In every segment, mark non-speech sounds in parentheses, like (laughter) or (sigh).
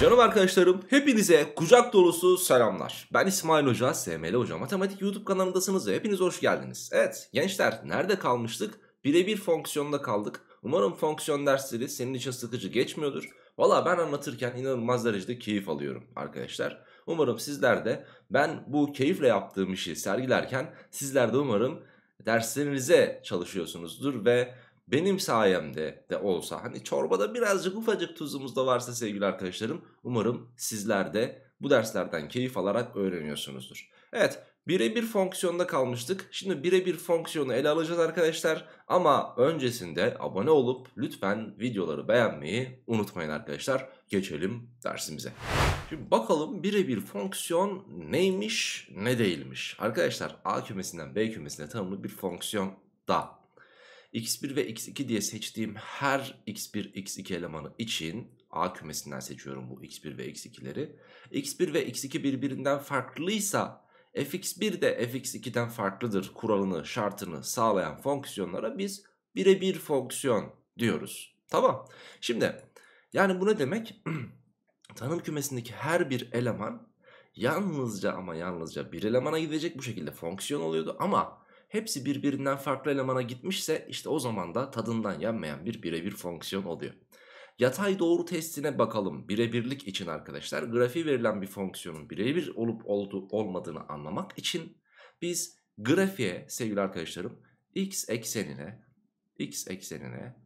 Canım arkadaşlarım hepinize kucak dolusu selamlar. Ben İsmail Hoca, SML Hoca Matematik YouTube kanalındasınız ve hepiniz hoş geldiniz. Evet gençler nerede kalmıştık? Birebir fonksiyonda kaldık. Umarım fonksiyon dersleri senin için sıkıcı geçmiyordur. Valla ben anlatırken inanılmaz derecede keyif alıyorum arkadaşlar. Umarım sizler de ben bu keyifle yaptığım işi sergilerken sizler de umarım derslerinize çalışıyorsunuzdur ve benim sayemde de olsa hani çorbada birazcık ufacık tuzumuz da varsa sevgili arkadaşlarım umarım sizler de bu derslerden keyif alarak öğreniyorsunuzdur. Evet birebir fonksiyonda kalmıştık. Şimdi birebir fonksiyonu ele alacağız arkadaşlar. Ama öncesinde abone olup lütfen videoları beğenmeyi unutmayın arkadaşlar. Geçelim dersimize. Şimdi bakalım birebir fonksiyon neymiş ne değilmiş. Arkadaşlar A kümesinden B kümesine tanımlı bir fonksiyon da x1 ve x2 diye seçtiğim her x1, x2 elemanı için A kümesinden seçiyorum bu x1 ve x2'leri. x1 ve x2 birbirinden farklıysa fx1 de fx2'den farklıdır kuralını, şartını sağlayan fonksiyonlara biz birebir fonksiyon diyoruz. Tamam. Şimdi yani bu ne demek? (clears throat) Tanım kümesindeki her bir eleman yalnızca ama yalnızca bir elemana gidecek bu şekilde fonksiyon oluyordu ama hepsi birbirinden farklı elemana gitmişse işte o zaman da tadından yanmayan bir birebir fonksiyon oluyor. Yatay doğru testine bakalım birebirlik için arkadaşlar. Grafiği verilen bir fonksiyonun birebir olup oldu, olmadığını anlamak için biz grafiğe sevgili arkadaşlarım x eksenine x eksenine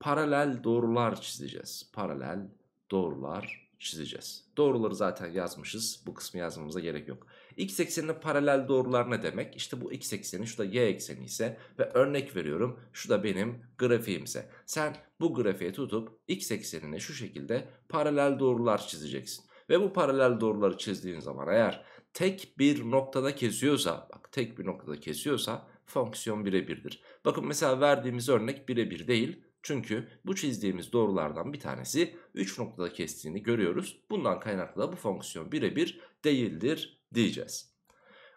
paralel doğrular çizeceğiz. Paralel doğrular çizeceğiz. Doğruları zaten yazmışız. Bu kısmı yazmamıza gerek yok. X ekseninin paralel doğrular ne demek? İşte bu X ekseni şu da Y ekseni ise ve örnek veriyorum şu da benim grafiğimse. Sen bu grafiğe tutup X eksenine şu şekilde paralel doğrular çizeceksin. Ve bu paralel doğruları çizdiğin zaman eğer tek bir noktada kesiyorsa bak tek bir noktada kesiyorsa fonksiyon birebirdir. Bakın mesela verdiğimiz örnek birebir değil çünkü bu çizdiğimiz doğrulardan bir tanesi 3 noktada kestiğini görüyoruz. Bundan kaynaklı da bu fonksiyon birebir değildir diyeceğiz.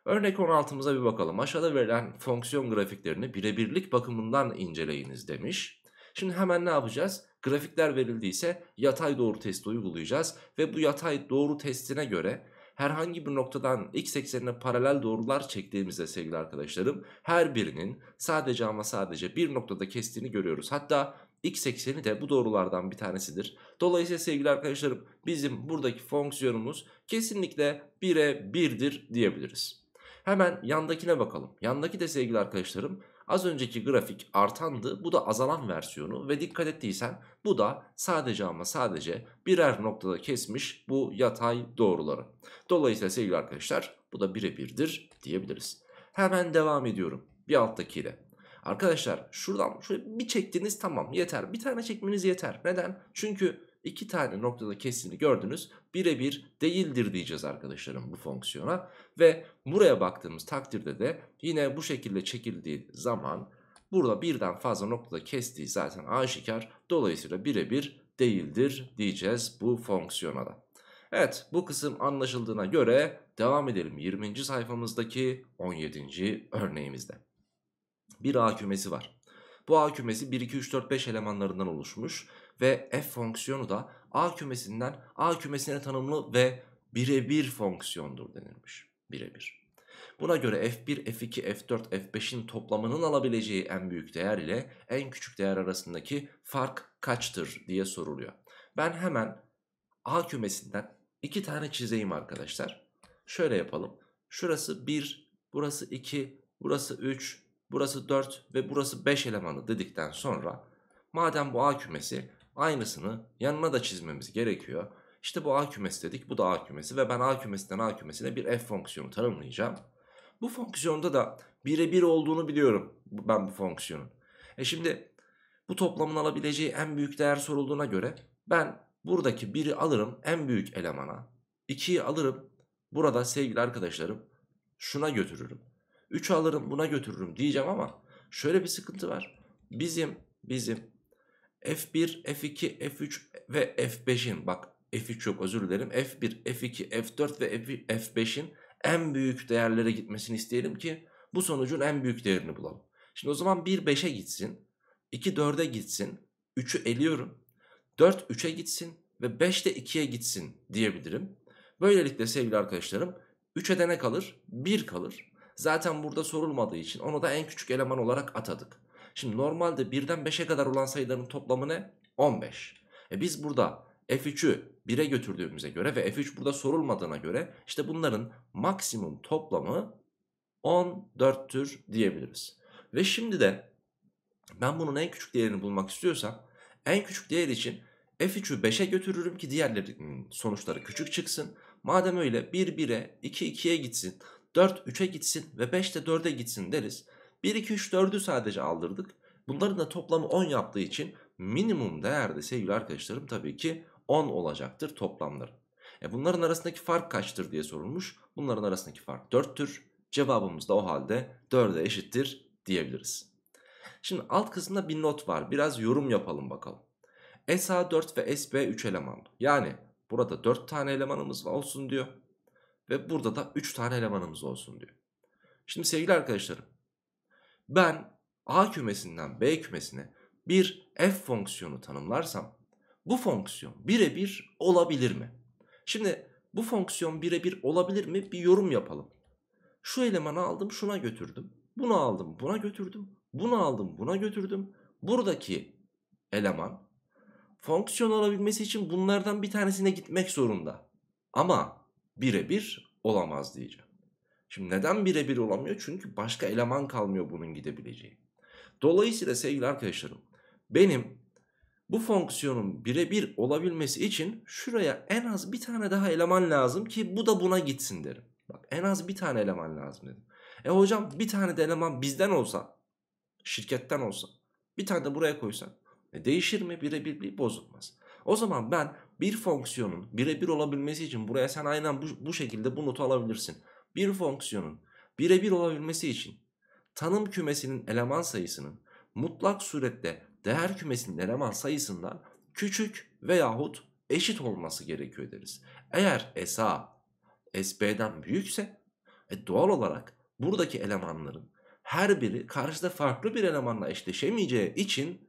Örnek 16'mıza bir bakalım. Aşağıda verilen fonksiyon grafiklerini birebirlik bakımından inceleyiniz demiş. Şimdi hemen ne yapacağız? Grafikler verildiyse yatay doğru testi uygulayacağız ve bu yatay doğru testine göre herhangi bir noktadan x eksenine paralel doğrular çektiğimizde sevgili arkadaşlarım her birinin sadece ama sadece bir noktada kestiğini görüyoruz. Hatta x ekseni de bu doğrulardan bir tanesidir. Dolayısıyla sevgili arkadaşlarım bizim buradaki fonksiyonumuz kesinlikle 1'e 1'dir diyebiliriz. Hemen yandakine bakalım. Yandaki de sevgili arkadaşlarım Az önceki grafik artandı bu da azalan versiyonu ve dikkat ettiysen bu da sadece ama sadece birer noktada kesmiş bu yatay doğruları. Dolayısıyla sevgili arkadaşlar bu da birebirdir diyebiliriz. Hemen devam ediyorum bir alttakiyle. Arkadaşlar şuradan şöyle bir çektiniz tamam yeter. Bir tane çekmeniz yeter. Neden? Çünkü iki tane noktada kesini gördünüz. Birebir değildir diyeceğiz arkadaşlarım bu fonksiyona. Ve buraya baktığımız takdirde de yine bu şekilde çekildiği zaman burada birden fazla noktada kestiği zaten aşikar. Dolayısıyla birebir değildir diyeceğiz bu fonksiyona da. Evet bu kısım anlaşıldığına göre devam edelim 20. sayfamızdaki 17. örneğimizde. Bir A kümesi var. Bu A kümesi 1, 2, 3, 4, 5 elemanlarından oluşmuş ve f fonksiyonu da a kümesinden a kümesine tanımlı ve birebir fonksiyondur denilmiş. Birebir. Buna göre f1, f2, f4, f5'in toplamının alabileceği en büyük değer ile en küçük değer arasındaki fark kaçtır diye soruluyor. Ben hemen a kümesinden iki tane çizeyim arkadaşlar. Şöyle yapalım. Şurası 1, burası 2, burası 3, burası 4 ve burası 5 elemanı dedikten sonra madem bu A kümesi Aynısını yanına da çizmemiz gerekiyor. İşte bu A kümesi dedik bu da A kümesi ve ben A kümesinden A kümesine bir f fonksiyonu tanımlayacağım. Bu fonksiyonda da birebir olduğunu biliyorum ben bu fonksiyonun. E şimdi bu toplamın alabileceği en büyük değer sorulduğuna göre ben buradaki 1'i alırım en büyük elemana. 2'yi alırım burada sevgili arkadaşlarım şuna götürürüm. 3'ü alırım buna götürürüm diyeceğim ama şöyle bir sıkıntı var. Bizim bizim F1, F2, F3 ve F5'in bak F3 yok özür dilerim. F1, F2, F4 ve F5'in en büyük değerlere gitmesini isteyelim ki bu sonucun en büyük değerini bulalım. Şimdi o zaman 1 5'e gitsin, 2 4'e gitsin, 3'ü eliyorum. 4 3'e gitsin ve 5 de 2'ye gitsin diyebilirim. Böylelikle sevgili arkadaşlarım 3'e de ne kalır? 1 kalır. Zaten burada sorulmadığı için onu da en küçük eleman olarak atadık. Şimdi normalde 1'den 5'e kadar olan sayıların toplamı ne? 15. E biz burada F3'ü 1'e götürdüğümüze göre ve F3 burada sorulmadığına göre işte bunların maksimum toplamı 14'tür diyebiliriz. Ve şimdi de ben bunun en küçük değerini bulmak istiyorsam en küçük değer için F3'ü 5'e götürürüm ki diğerlerinin sonuçları küçük çıksın. Madem öyle 1 1'e, 2 2'ye gitsin, 4 3'e gitsin ve 5 de 4'e gitsin deriz. 1, 2, 3, 4'ü sadece aldırdık. Bunların da toplamı 10 yaptığı için minimum değerde sevgili arkadaşlarım tabii ki 10 olacaktır toplamları. E bunların arasındaki fark kaçtır diye sorulmuş. Bunların arasındaki fark 4'tür. Cevabımız da o halde 4'e eşittir diyebiliriz. Şimdi alt kısımda bir not var. Biraz yorum yapalım bakalım. SA4 ve SB3 elemanlı. Yani burada 4 tane elemanımız olsun diyor. Ve burada da 3 tane elemanımız olsun diyor. Şimdi sevgili arkadaşlarım ben A kümesinden B kümesine bir f fonksiyonu tanımlarsam bu fonksiyon birebir olabilir mi? Şimdi bu fonksiyon birebir olabilir mi bir yorum yapalım. Şu elemanı aldım şuna götürdüm. Bunu aldım buna götürdüm. Bunu aldım buna götürdüm. Buradaki eleman fonksiyon olabilmesi için bunlardan bir tanesine gitmek zorunda. Ama birebir olamaz diyeceğim. Şimdi neden birebir olamıyor? Çünkü başka eleman kalmıyor bunun gidebileceği. Dolayısıyla sevgili arkadaşlarım benim bu fonksiyonun birebir olabilmesi için şuraya en az bir tane daha eleman lazım ki bu da buna gitsin derim. Bak en az bir tane eleman lazım dedim. E hocam bir tane de eleman bizden olsa, şirketten olsa, bir tane de buraya koysan e değişir mi? Birebirliği bozulmaz. O zaman ben bir fonksiyonun birebir olabilmesi için buraya sen aynen bu, bu şekilde bu notu alabilirsin bir fonksiyonun birebir olabilmesi için tanım kümesinin eleman sayısının mutlak surette değer kümesinin eleman sayısından küçük veyahut eşit olması gerekiyor deriz. Eğer SA SB'den büyükse e doğal olarak buradaki elemanların her biri karşıda farklı bir elemanla eşleşemeyeceği için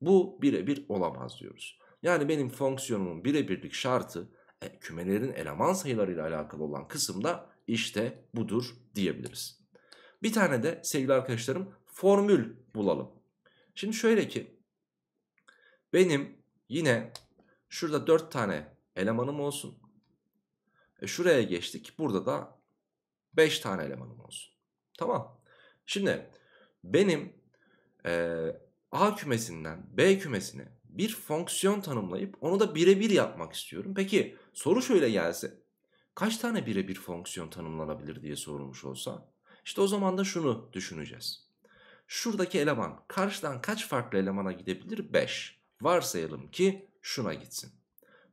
bu birebir olamaz diyoruz. Yani benim fonksiyonumun birebirlik şartı e, kümelerin eleman sayılarıyla alakalı olan kısımda işte budur diyebiliriz. Bir tane de sevgili arkadaşlarım formül bulalım. Şimdi şöyle ki benim yine şurada 4 tane elemanım olsun. E şuraya geçtik. Burada da 5 tane elemanım olsun. Tamam. Şimdi benim e, A kümesinden B kümesine bir fonksiyon tanımlayıp onu da birebir yapmak istiyorum. Peki soru şöyle gelse kaç tane birebir fonksiyon tanımlanabilir diye sorulmuş olsa işte o zaman da şunu düşüneceğiz. Şuradaki eleman karşıdan kaç farklı elemana gidebilir? 5. Varsayalım ki şuna gitsin.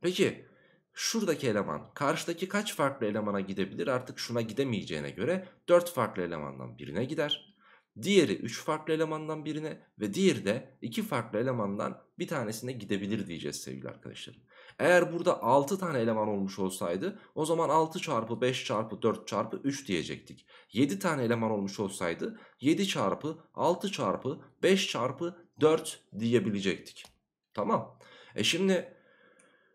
Peki şuradaki eleman karşıdaki kaç farklı elemana gidebilir? Artık şuna gidemeyeceğine göre 4 farklı elemandan birine gider. Diğeri 3 farklı elemandan birine ve diğeri de 2 farklı elemandan bir tanesine gidebilir diyeceğiz sevgili arkadaşlarım. Eğer burada 6 tane eleman olmuş olsaydı o zaman 6 çarpı 5 çarpı 4 çarpı 3 diyecektik. 7 tane eleman olmuş olsaydı 7 çarpı 6 çarpı 5 çarpı 4 diyebilecektik. Tamam. E şimdi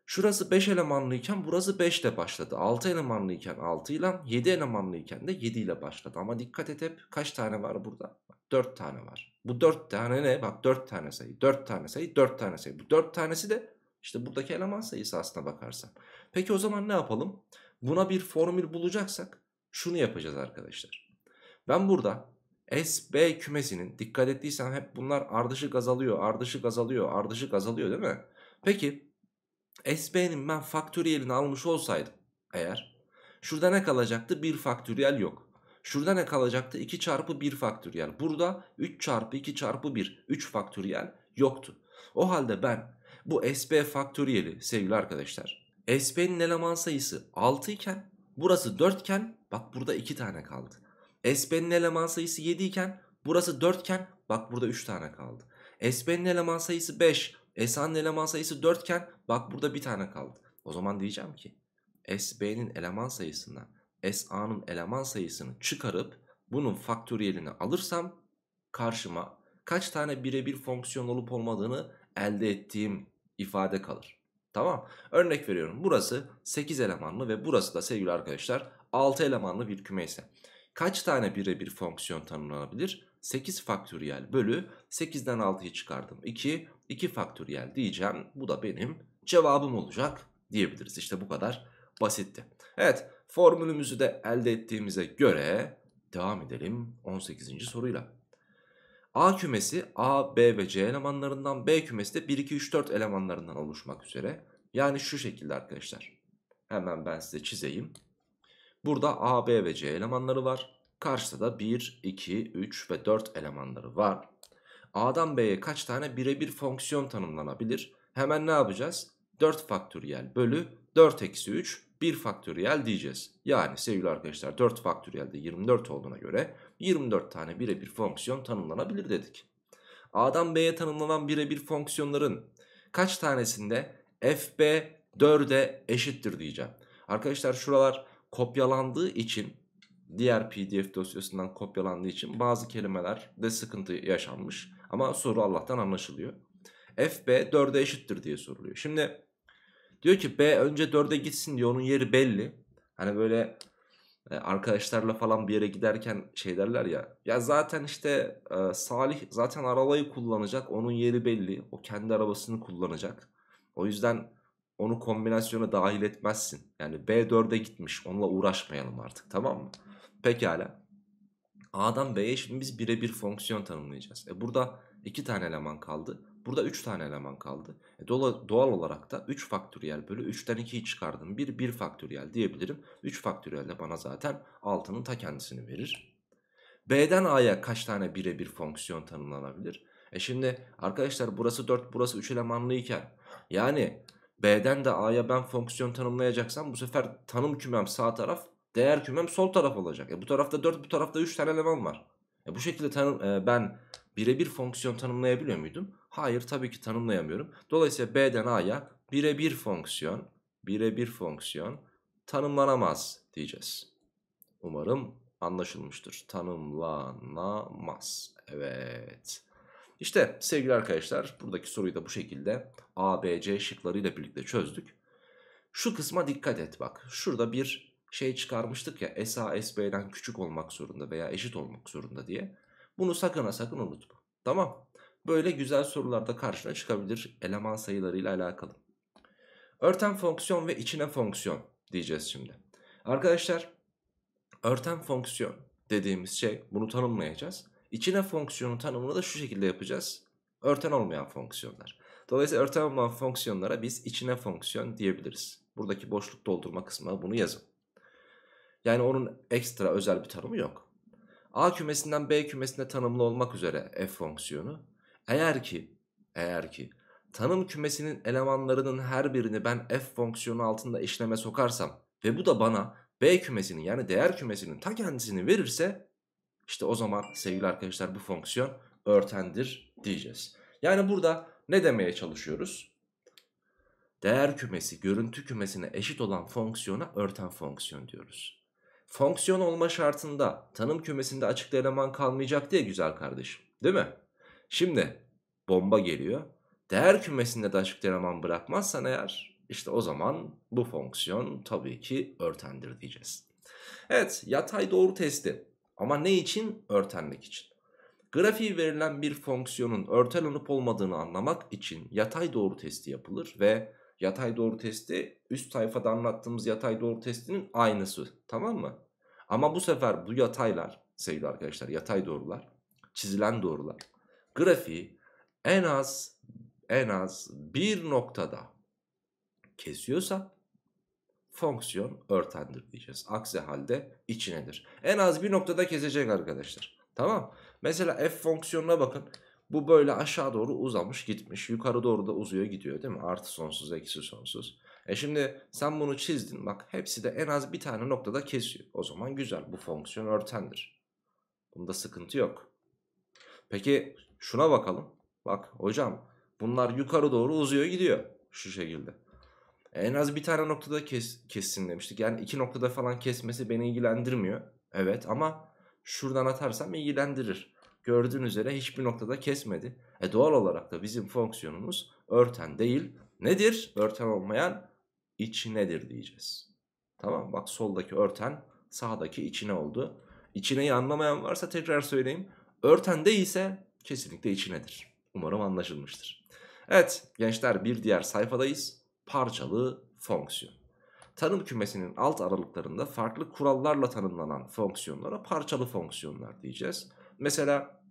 Şurası 5 elemanlıyken burası 5 ile başladı. 6 elemanlıyken 6 ile 7 elemanlıyken de 7 ile başladı. Ama dikkat et hep kaç tane var burada? Bak, 4 tane var. Bu 4 tane ne? Bak 4 tane sayı, 4 tane sayı, 4 tane sayı. Bu 4 tanesi de işte buradaki eleman sayısı aslına bakarsan. Peki o zaman ne yapalım? Buna bir formül bulacaksak şunu yapacağız arkadaşlar. Ben burada SB kümesinin dikkat ettiysen hep bunlar ardışık azalıyor, ardışık azalıyor, ardışık azalıyor değil mi? Peki SB'nin ben faktöriyelini almış olsaydım eğer şurada ne kalacaktı? 1 faktöriyel yok. Şurada ne kalacaktı? 2 çarpı 1 faktöriyel. Burada 3 çarpı 2 çarpı 1 3 faktöriyel yoktu. O halde ben bu SB faktöriyeli sevgili arkadaşlar. SB'nin eleman sayısı 6 iken burası 4 iken bak burada 2 tane kaldı. SB'nin eleman sayısı 7 iken burası 4 iken bak burada 3 tane kaldı. SB'nin eleman sayısı 5 S'nin eleman sayısı 4 iken bak burada bir tane kaldı. O zaman diyeceğim ki S B'nin eleman sayısından S A'nın eleman sayısını çıkarıp bunun faktöriyelini alırsam karşıma kaç tane birebir fonksiyon olup olmadığını elde ettiğim ifade kalır. Tamam. Örnek veriyorum. Burası 8 elemanlı ve burası da sevgili arkadaşlar 6 elemanlı bir küme ise kaç tane birebir fonksiyon tanımlanabilir? 8 faktöriyel bölü 8'den 6'yı çıkardım. 2, 2 faktöriyel diyeceğim. Bu da benim cevabım olacak diyebiliriz. İşte bu kadar basitti. Evet formülümüzü de elde ettiğimize göre devam edelim 18. soruyla. A kümesi A, B ve C elemanlarından B kümesi de 1, 2, 3, 4 elemanlarından oluşmak üzere. Yani şu şekilde arkadaşlar. Hemen ben size çizeyim. Burada A, B ve C elemanları var. Karşıda da 1, 2, 3 ve 4 elemanları var. A'dan B'ye kaç tane birebir fonksiyon tanımlanabilir? Hemen ne yapacağız? 4 faktöriyel bölü 4 eksi 3 1 faktöriyel diyeceğiz. Yani sevgili arkadaşlar 4 faktöriyelde 24 olduğuna göre 24 tane birebir fonksiyon tanımlanabilir dedik. A'dan B'ye tanımlanan birebir fonksiyonların kaç tanesinde FB 4'e eşittir diyeceğim. Arkadaşlar şuralar kopyalandığı için diğer pdf dosyasından kopyalandığı için bazı kelimelerde sıkıntı yaşanmış. Ama soru Allah'tan anlaşılıyor. FB B 4'e eşittir diye soruluyor. Şimdi diyor ki B önce 4'e gitsin diyor onun yeri belli. Hani böyle e, arkadaşlarla falan bir yere giderken şey derler ya. Ya zaten işte e, Salih zaten arabayı kullanacak. Onun yeri belli. O kendi arabasını kullanacak. O yüzden onu kombinasyona dahil etmezsin. Yani B4'e gitmiş. Onunla uğraşmayalım artık tamam mı? Pekala. A'dan B'ye şimdi biz birebir fonksiyon tanımlayacağız. E burada 2 tane eleman kaldı. Burada 3 tane eleman kaldı. E dola, doğal olarak da 3 faktöriyel bölü 3'ten 2'yi çıkardım. 1, 1 faktöriyel diyebilirim. 3 faktöriyel de bana zaten 6'nın ta kendisini verir. B'den A'ya kaç tane birebir fonksiyon tanımlanabilir? E şimdi arkadaşlar burası 4 burası 3 elemanlıyken, iken yani B'den de A'ya ben fonksiyon tanımlayacaksam bu sefer tanım kümem sağ taraf değer kümem sol taraf olacak. E bu tarafta 4 bu tarafta 3 tane eleman var. E bu şekilde tanım, e, ben birebir fonksiyon tanımlayabiliyor muydum? Hayır tabii ki tanımlayamıyorum. Dolayısıyla B'den A'ya birebir fonksiyon birebir fonksiyon tanımlanamaz diyeceğiz. Umarım anlaşılmıştır. Tanımlanamaz. Evet. İşte sevgili arkadaşlar buradaki soruyu da bu şekilde A, B, C şıklarıyla birlikte çözdük. Şu kısma dikkat et bak. Şurada bir şey çıkarmıştık ya S A S B'den küçük olmak zorunda veya eşit olmak zorunda diye. Bunu sakın ha sakın unutma. Tamam. Böyle güzel sorularda karşına çıkabilir eleman sayılarıyla alakalı. Örten fonksiyon ve içine fonksiyon diyeceğiz şimdi. Arkadaşlar örten fonksiyon dediğimiz şey bunu tanımlayacağız. İçine fonksiyonun tanımını da şu şekilde yapacağız. Örten olmayan fonksiyonlar. Dolayısıyla örten olmayan fonksiyonlara biz içine fonksiyon diyebiliriz. Buradaki boşluk doldurma kısmına bunu yazın. Yani onun ekstra özel bir tanımı yok. A kümesinden B kümesine tanımlı olmak üzere f fonksiyonu eğer ki eğer ki tanım kümesinin elemanlarının her birini ben f fonksiyonu altında işleme sokarsam ve bu da bana B kümesinin yani değer kümesinin ta kendisini verirse işte o zaman sevgili arkadaşlar bu fonksiyon örtendir diyeceğiz. Yani burada ne demeye çalışıyoruz? Değer kümesi görüntü kümesine eşit olan fonksiyona örten fonksiyon diyoruz fonksiyon olma şartında tanım kümesinde açıklı eleman kalmayacak diye güzel kardeşim. Değil mi? Şimdi bomba geliyor. Değer kümesinde de açıklı eleman bırakmazsan eğer işte o zaman bu fonksiyon tabii ki örtendir diyeceğiz. Evet yatay doğru testi ama ne için? Örtenlik için. Grafiği verilen bir fonksiyonun örtel olup olmadığını anlamak için yatay doğru testi yapılır ve yatay doğru testi üst sayfada anlattığımız yatay doğru testinin aynısı tamam mı? Ama bu sefer bu yataylar sevgili arkadaşlar yatay doğrular çizilen doğrular grafiği en az en az bir noktada kesiyorsa fonksiyon örtendir diyeceğiz. Aksi halde içinedir. En az bir noktada kesecek arkadaşlar. Tamam. Mesela f fonksiyonuna bakın. Bu böyle aşağı doğru uzamış gitmiş. Yukarı doğru da uzuyor gidiyor değil mi? Artı sonsuz eksi sonsuz. E şimdi sen bunu çizdin bak hepsi de en az bir tane noktada kesiyor. O zaman güzel bu fonksiyon örtendir. Bunda sıkıntı yok. Peki şuna bakalım. Bak hocam bunlar yukarı doğru uzuyor gidiyor şu şekilde. En az bir tane noktada kes, kessin demiştik. Yani iki noktada falan kesmesi beni ilgilendirmiyor. Evet ama şuradan atarsam ilgilendirir. gördüğün üzere hiçbir noktada kesmedi. E doğal olarak da bizim fonksiyonumuz örten değil. Nedir? Örten olmayan nedir diyeceğiz. Tamam bak soldaki örten sağdaki içine oldu. İçineyi anlamayan varsa tekrar söyleyeyim. Örten değilse kesinlikle içinedir. Umarım anlaşılmıştır. Evet gençler bir diğer sayfadayız. Parçalı fonksiyon. Tanım kümesinin alt aralıklarında farklı kurallarla tanımlanan fonksiyonlara parçalı fonksiyonlar diyeceğiz. Mesela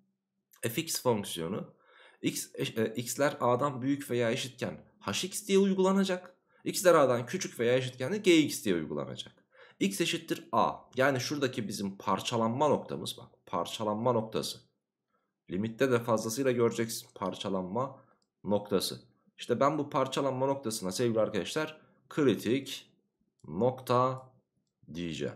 fx fonksiyonu x, e, e x'ler a'dan büyük veya eşitken hx diye uygulanacak. X aradan küçük veya eşitken de Gx diye uygulanacak. X eşittir A. Yani şuradaki bizim parçalanma noktamız bak. Parçalanma noktası. Limitte de fazlasıyla göreceksin parçalanma noktası. İşte ben bu parçalanma noktasına sevgili arkadaşlar kritik nokta diyeceğim.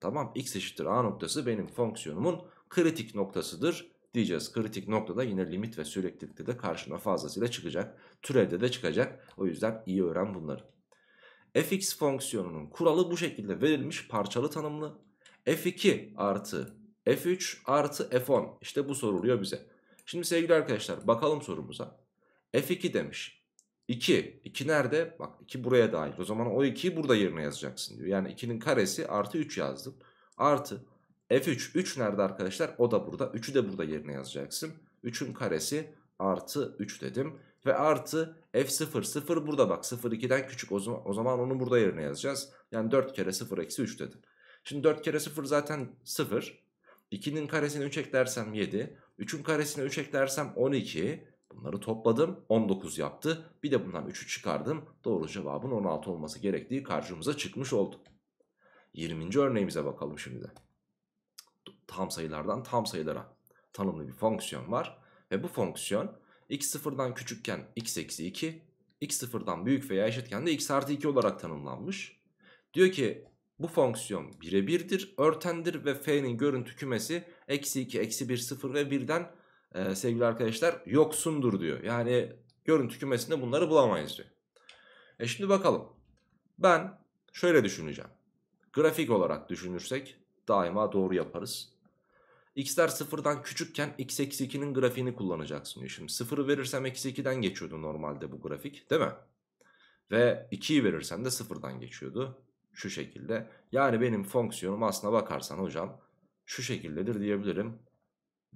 Tamam x eşittir a noktası benim fonksiyonumun kritik noktasıdır diyeceğiz. Kritik noktada yine limit ve süreklilikte de karşına fazlasıyla çıkacak. Türevde de çıkacak. O yüzden iyi öğren bunları. fx fonksiyonunun kuralı bu şekilde verilmiş parçalı tanımlı. f2 artı f3 artı f10 işte bu soruluyor bize. Şimdi sevgili arkadaşlar bakalım sorumuza. f2 demiş. 2. 2 nerede? Bak 2 buraya dahil. O zaman o 2'yi burada yerine yazacaksın diyor. Yani 2'nin karesi artı 3 yazdım. Artı F3 3 nerede arkadaşlar? O da burada. 3'ü de burada yerine yazacaksın. 3'ün karesi artı 3 dedim. Ve artı F0 0 burada bak 0 2'den küçük o zaman, o zaman onu burada yerine yazacağız. Yani 4 kere 0 eksi 3 dedim. Şimdi 4 kere 0 zaten 0. 2'nin karesine 3 eklersem 7. 3'ün karesine 3 eklersem 12. Bunları topladım 19 yaptı. Bir de bundan 3'ü çıkardım. Doğru cevabın 16 olması gerektiği karşımıza çıkmış oldu. 20. örneğimize bakalım şimdi de tam sayılardan tam sayılara tanımlı bir fonksiyon var. Ve bu fonksiyon x sıfırdan küçükken x eksi 2, x sıfırdan büyük veya eşitken de x artı 2 olarak tanımlanmış. Diyor ki bu fonksiyon birebirdir, örtendir ve f'nin görüntü kümesi eksi 2, eksi 1, 0 ve 1'den e, sevgili arkadaşlar yoksundur diyor. Yani görüntü kümesinde bunları bulamayız diyor. E şimdi bakalım. Ben şöyle düşüneceğim. Grafik olarak düşünürsek daima doğru yaparız x'ler sıfırdan küçükken x eksi 2'nin grafiğini kullanacaksın diyor. Şimdi sıfırı verirsem eksi 2'den geçiyordu normalde bu grafik değil mi? Ve 2'yi verirsem de sıfırdan geçiyordu. Şu şekilde. Yani benim fonksiyonum aslına bakarsan hocam şu şekildedir diyebilirim.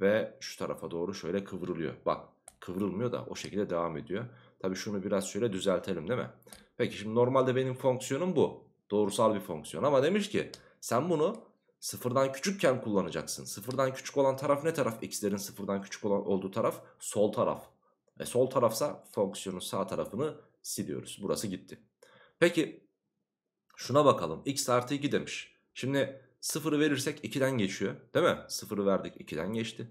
Ve şu tarafa doğru şöyle kıvrılıyor. Bak kıvrılmıyor da o şekilde devam ediyor. Tabi şunu biraz şöyle düzeltelim değil mi? Peki şimdi normalde benim fonksiyonum bu. Doğrusal bir fonksiyon ama demiş ki sen bunu Sıfırdan küçükken kullanacaksın. Sıfırdan küçük olan taraf ne taraf? X'lerin sıfırdan küçük olan olduğu taraf sol taraf. E sol tarafsa fonksiyonun sağ tarafını siliyoruz. Burası gitti. Peki şuna bakalım. X artı 2 demiş. Şimdi sıfırı verirsek 2'den geçiyor. Değil mi? Sıfırı verdik 2'den geçti.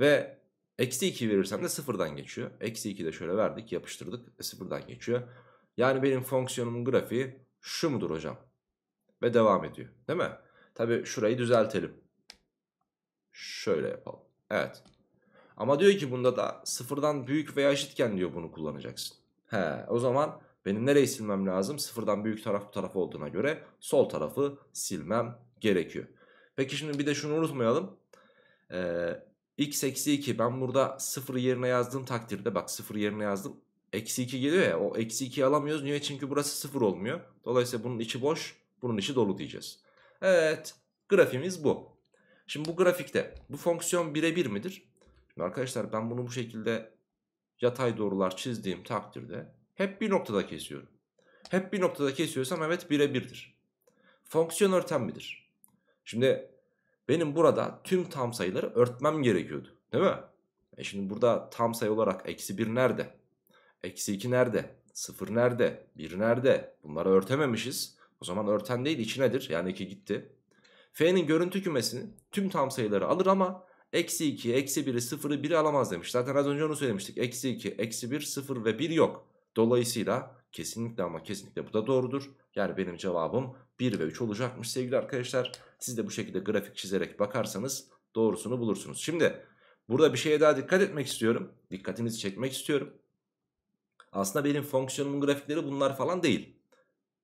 Ve eksi 2 verirsem de sıfırdan geçiyor. Eksi 2 de şöyle verdik yapıştırdık. E, sıfırdan geçiyor. Yani benim fonksiyonumun grafiği şu mudur hocam? Ve devam ediyor. Değil mi? Tabi şurayı düzeltelim. Şöyle yapalım. Evet. Ama diyor ki bunda da sıfırdan büyük veya eşitken diyor bunu kullanacaksın. He, o zaman benim nereyi silmem lazım? Sıfırdan büyük taraf bu taraf olduğuna göre sol tarafı silmem gerekiyor. Peki şimdi bir de şunu unutmayalım. Ee, x eksi 2 ben burada sıfır yerine yazdığım takdirde bak sıfır yerine yazdım. Eksi 2 geliyor ya o eksi 2'yi alamıyoruz. Niye? Çünkü burası sıfır olmuyor. Dolayısıyla bunun içi boş bunun içi dolu diyeceğiz. Evet grafimiz bu. Şimdi bu grafikte bu fonksiyon birebir midir? Şimdi arkadaşlar ben bunu bu şekilde yatay doğrular çizdiğim takdirde hep bir noktada kesiyorum. Hep bir noktada kesiyorsam evet birebirdir. Fonksiyon örten midir? Şimdi benim burada tüm tam sayıları örtmem gerekiyordu. Değil mi? E şimdi burada tam sayı olarak eksi 1 nerede? Eksi 2 nerede? 0 nerede? 1 nerede? Bunları örtememişiz. O zaman örten değil içinedir. Yani 2 gitti. F'nin görüntü kümesini tüm tam sayıları alır ama eksi 2, eksi 1'i, 0'ı, 1'i alamaz demiş. Zaten az önce onu söylemiştik. Eksi 2, eksi 1, 0 ve 1 yok. Dolayısıyla kesinlikle ama kesinlikle bu da doğrudur. Yani benim cevabım 1 ve 3 olacakmış sevgili arkadaşlar. Siz de bu şekilde grafik çizerek bakarsanız doğrusunu bulursunuz. Şimdi burada bir şeye daha dikkat etmek istiyorum. Dikkatinizi çekmek istiyorum. Aslında benim fonksiyonumun grafikleri bunlar falan değil.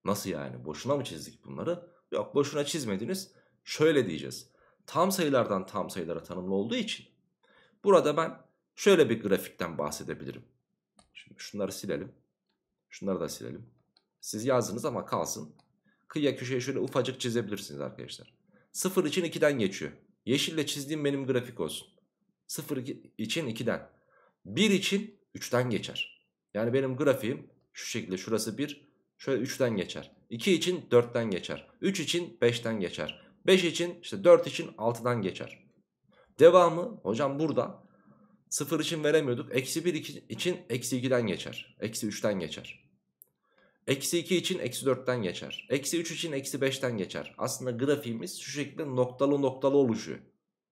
Nasıl yani? Boşuna mı çizdik bunları? Yok boşuna çizmediniz. Şöyle diyeceğiz. Tam sayılardan tam sayılara tanımlı olduğu için burada ben şöyle bir grafikten bahsedebilirim. Şimdi şunları silelim. Şunları da silelim. Siz yazdınız ama kalsın. Kıyıya köşeye şöyle ufacık çizebilirsiniz arkadaşlar. 0 için 2'den geçiyor. Yeşille çizdiğim benim grafik olsun. 0 için 2'den. 1 için 3'ten geçer. Yani benim grafiğim şu şekilde şurası 1, şöyle 3'ten geçer. 2 için 4'ten geçer. 3 için 5'ten geçer. 5 için işte 4 için 6'dan geçer. Devamı hocam burada 0 için veremiyorduk. Eksi 1 için eksi 2'den geçer. Eksi 3'ten geçer. Eksi 2 için eksi 4'ten geçer. Eksi 3 için eksi 5'ten geçer. Aslında grafiğimiz şu şekilde noktalı noktalı oluşuyor.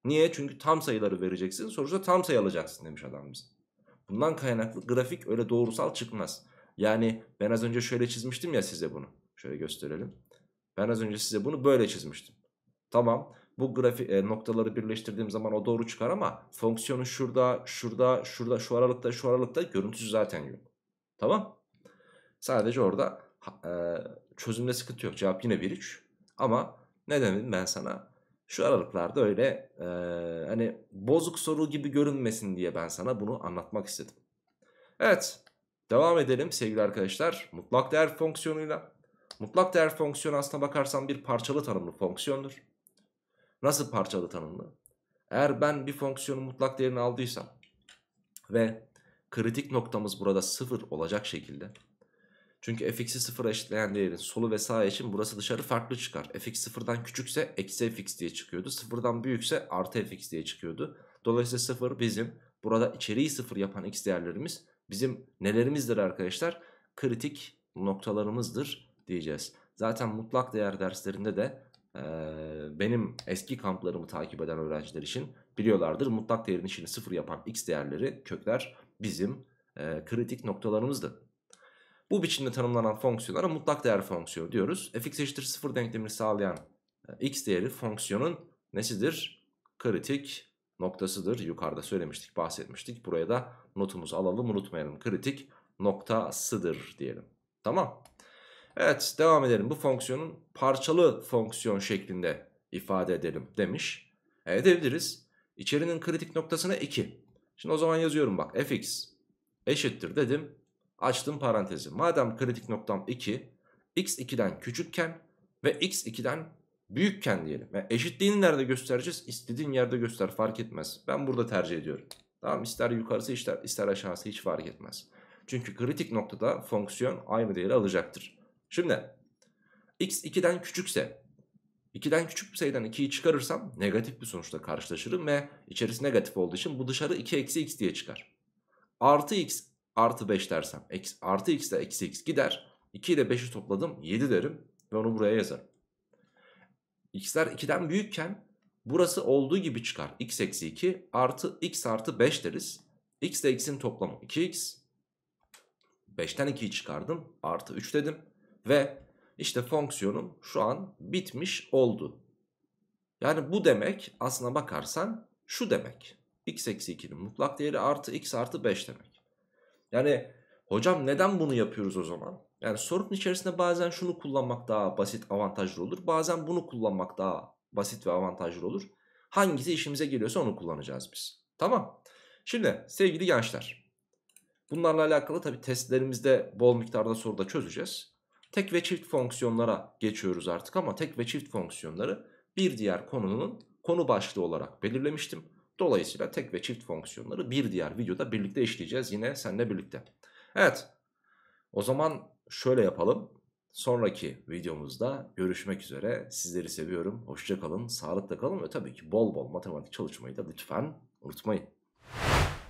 Niye? Çünkü tam sayıları vereceksin. Sonuçta tam sayı alacaksın demiş adam bize. Bundan kaynaklı grafik öyle doğrusal çıkmaz. Yani ben az önce şöyle çizmiştim ya size bunu. Şöyle gösterelim. Ben az önce size bunu böyle çizmiştim. Tamam. Bu grafik e, noktaları birleştirdiğim zaman o doğru çıkar ama fonksiyonun şurada, şurada, şurada, şu aralıkta, şu aralıkta görüntüsü zaten yok. Tamam. Sadece orada e, çözümde sıkıntı yok. Cevap yine 1-3. Ama ne demedim ben sana? Şu aralıklarda öyle e, hani bozuk soru gibi görünmesin diye ben sana bunu anlatmak istedim. Evet. Devam edelim sevgili arkadaşlar. Mutlak değer fonksiyonuyla. Mutlak değer fonksiyonu aslına bakarsan bir parçalı tanımlı fonksiyondur. Nasıl parçalı tanımlı? Eğer ben bir fonksiyonun mutlak değerini aldıysam ve kritik noktamız burada sıfır olacak şekilde. Çünkü fx'i sıfır eşitleyen değerin solu ve sağı için burası dışarı farklı çıkar. fx sıfırdan küçükse eksi fx diye çıkıyordu. Sıfırdan büyükse artı fx diye çıkıyordu. Dolayısıyla sıfır bizim burada içeriği sıfır yapan x değerlerimiz bizim nelerimizdir arkadaşlar? Kritik noktalarımızdır diyeceğiz. Zaten mutlak değer derslerinde de e, benim eski kamplarımı takip eden öğrenciler için biliyorlardır. Mutlak değerin işini sıfır yapan x değerleri kökler bizim e, kritik noktalarımızdır Bu biçimde tanımlanan fonksiyonlara mutlak değer fonksiyonu diyoruz. fx eşittir sıfır denklemini sağlayan e, x değeri fonksiyonun nesidir? Kritik noktasıdır. Yukarıda söylemiştik, bahsetmiştik. Buraya da notumuzu alalım, unutmayalım. Kritik noktasıdır diyelim. Tamam. Evet, devam edelim. Bu fonksiyonun parçalı fonksiyon şeklinde ifade edelim demiş. Edebiliriz. İçerinin kritik noktasına 2. Şimdi o zaman yazıyorum bak fx eşittir dedim. Açtım parantezi. Madem kritik noktam 2, x 2'den küçükken ve x 2'den büyükken diyelim. Yani eşitliğini nerede göstereceğiz? İstediğin yerde göster fark etmez. Ben burada tercih ediyorum. Tamam ister yukarısı ister, ister aşağısı hiç fark etmez. Çünkü kritik noktada fonksiyon aynı değeri alacaktır. Şimdi x 2'den küçükse 2'den küçük bir sayıdan 2'yi çıkarırsam negatif bir sonuçla karşılaşırım ve içerisi negatif olduğu için bu dışarı 2 eksi x diye çıkar. Artı x artı 5 dersem x artı x de eksi x gider. 2 ile 5'i topladım 7 derim ve onu buraya yazarım x'ler 2'den büyükken burası olduğu gibi çıkar. x eksi 2 artı x artı 5 deriz. x ile x'in toplamı 2x. 5'ten 2'yi çıkardım. Artı 3 dedim. Ve işte fonksiyonum şu an bitmiş oldu. Yani bu demek aslına bakarsan şu demek. x eksi 2'nin mutlak değeri artı x artı 5 demek. Yani hocam neden bunu yapıyoruz o zaman? Yani sorunun içerisinde bazen şunu kullanmak daha basit avantajlı olur. Bazen bunu kullanmak daha basit ve avantajlı olur. Hangisi işimize geliyorsa onu kullanacağız biz. Tamam. Şimdi sevgili gençler. Bunlarla alakalı tabi testlerimizde bol miktarda soruda çözeceğiz. Tek ve çift fonksiyonlara geçiyoruz artık ama tek ve çift fonksiyonları bir diğer konunun konu başlığı olarak belirlemiştim. Dolayısıyla tek ve çift fonksiyonları bir diğer videoda birlikte işleyeceğiz yine seninle birlikte. Evet o zaman şöyle yapalım. Sonraki videomuzda görüşmek üzere. Sizleri seviyorum. Hoşçakalın, sağlıkla kalın ve tabii ki bol bol matematik çalışmayı da lütfen unutmayın.